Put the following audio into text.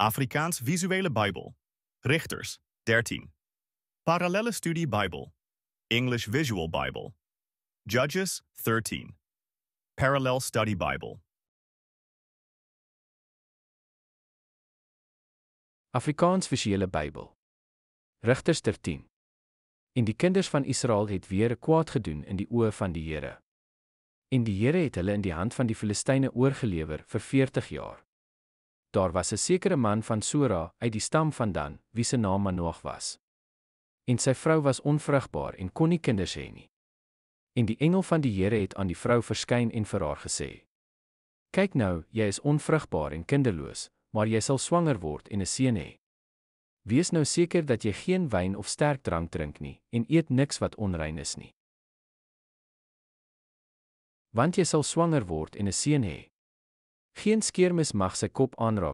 Afrikaans Visuele Bijbel. Richters, 13. Parallele Studie Bijbel. English Visual Bible. Judges, 13. Parallel Study Bible. Afrikaans Visuele Bijbel. Richters 13. En die kinders van Israel het weer kwaad gedoen in die oë van die Here. En die Here het hulle in die hand van die Filistyne oorgelewer vir 40 jaar. Daar was 'n sekere man van Sora uit die stam van Dan, wie se naam Manoah was. En sy vrou was onvrugbaar en kon nie kinders hê nie. En die engel van die Here het aan die vrou verskyn en vir haar gesê: "Kyk nou, jy is onvrugbaar en kinderloos, maar jy sal swanger word en 'n seun hê. Wees nou seker dat jy geen wyn of sterk drank drink nie en eet niks wat onrein is nie. Want jy sal swanger word en 'n seun hê." Geen skermis mag sy kop aanraak.